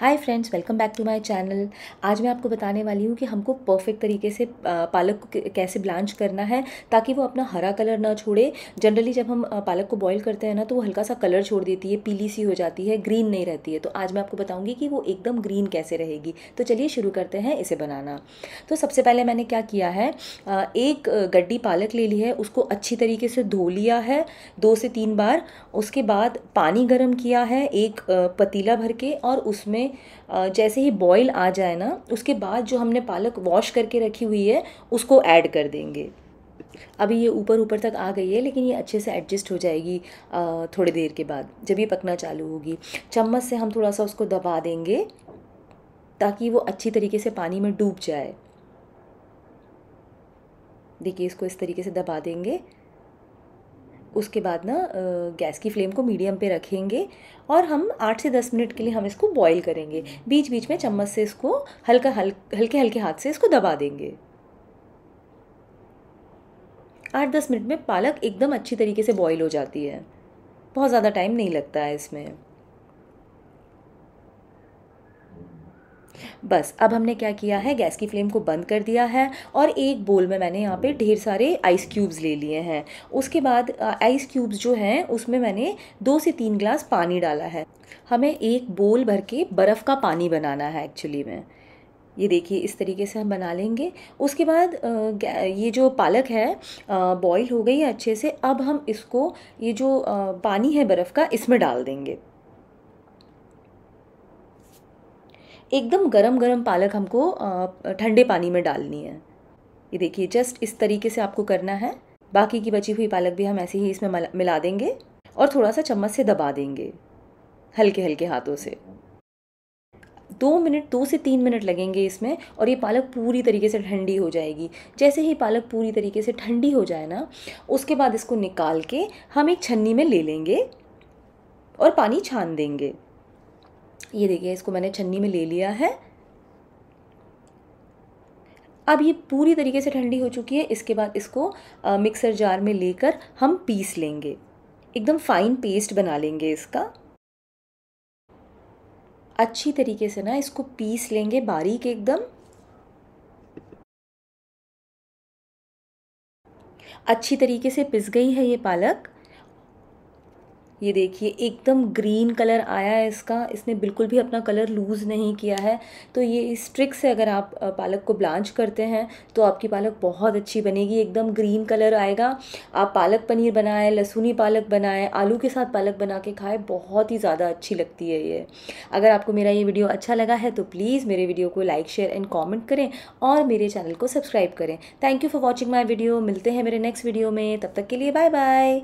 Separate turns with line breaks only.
hi friends welcome back to my channel आज मैं आपको बताने वाली हूँ कि हमको परफेक्ट तरीके से पालक को कैसे ब्लांच करना है ताकि वो अपना हरा कलर ना छोड़े जनरली जब हम पालक को बॉईल करते हैं ना तो वो हल्का सा कलर छोड़ देती है पीली सी हो जाती है ग्रीन नहीं रहती है तो आज मैं आपको बताऊँगी कि वो एकदम ग्रीन कैसे रहेगी तो चलिए शुरू करते हैं इसे बनाना तो सबसे पहले मैंने क्या किया है एक गड्डी पालक ले ली है उसको अच्छी तरीके से धो लिया है दो से तीन बार उसके बाद पानी गर्म किया है एक पतीला भर के और उसमें जैसे ही बॉईल आ जाए ना उसके बाद जो हमने पालक वॉश करके रखी हुई है उसको ऐड कर देंगे अभी ये ऊपर ऊपर तक आ गई है लेकिन ये अच्छे से एडजस्ट हो जाएगी थोड़ी देर के बाद जब ये पकना चालू होगी चम्मच से हम थोड़ा सा उसको दबा देंगे ताकि वो अच्छी तरीके से पानी में डूब जाए देखिए इसको इस तरीके से दबा देंगे उसके बाद ना गैस की फ्लेम को मीडियम पे रखेंगे और हम आठ से दस मिनट के लिए हम इसको बॉईल करेंगे बीच बीच में चम्मच से इसको हल्का हल्के हल्के हल्के हाथ से इसको दबा देंगे आठ दस मिनट में पालक एकदम अच्छी तरीके से बॉईल हो जाती है बहुत ज़्यादा टाइम नहीं लगता है इसमें बस अब हमने क्या किया है गैस की फ्लेम को बंद कर दिया है और एक बोल में मैंने यहाँ पे ढेर सारे आइस क्यूब्स ले लिए हैं उसके बाद आइस क्यूब्स जो हैं उसमें मैंने दो से तीन ग्लास पानी डाला है हमें एक बोल भर के बर्फ़ का पानी बनाना है एक्चुअली में ये देखिए इस तरीके से हम बना लेंगे उसके बाद ये जो पालक है बॉईल हो गई है अच्छे से अब हम इसको ये जो पानी है बर्फ़ का इसमें डाल देंगे एकदम गरम गरम पालक हमको ठंडे पानी में डालनी है ये देखिए जस्ट इस तरीके से आपको करना है बाकी की बची हुई पालक भी हम ऐसे ही इसमें मिला देंगे और थोड़ा सा चम्मच से दबा देंगे हल्के हल्के हाथों से दो मिनट दो से तीन मिनट लगेंगे इसमें और ये पालक पूरी तरीके से ठंडी हो जाएगी जैसे ही पालक पूरी तरीके से ठंडी हो जाए ना उसके बाद इसको निकाल के हम एक छन्नी में ले लेंगे और पानी छान देंगे ये देखिए इसको मैंने छन्नी में ले लिया है अब ये पूरी तरीके से ठंडी हो चुकी है इसके बाद इसको आ, मिक्सर जार में लेकर हम पीस लेंगे एकदम फाइन पेस्ट बना लेंगे इसका अच्छी तरीके से ना इसको पीस लेंगे बारीक एकदम अच्छी तरीके से पिस गई है ये पालक ये देखिए एकदम ग्रीन कलर आया है इसका इसने बिल्कुल भी अपना कलर लूज़ नहीं किया है तो ये इस ट्रिक से अगर आप पालक को ब्लांच करते हैं तो आपकी पालक बहुत अच्छी बनेगी एकदम ग्रीन कलर आएगा आप पालक पनीर बनाएं लहसुनी पालक बनाएं आलू के साथ पालक बना के खाएँ बहुत ही ज़्यादा अच्छी लगती है ये अगर आपको मेरा ये वीडियो अच्छा लगा है तो प्लीज़ मेरे वीडियो को लाइक शेयर एंड कॉमेंट करें और मेरे चैनल को सब्सक्राइब करें thank you for watching my video मिलते हैं मेरे नेक्स्ट वीडियो में तब तक के लिए बाय बाय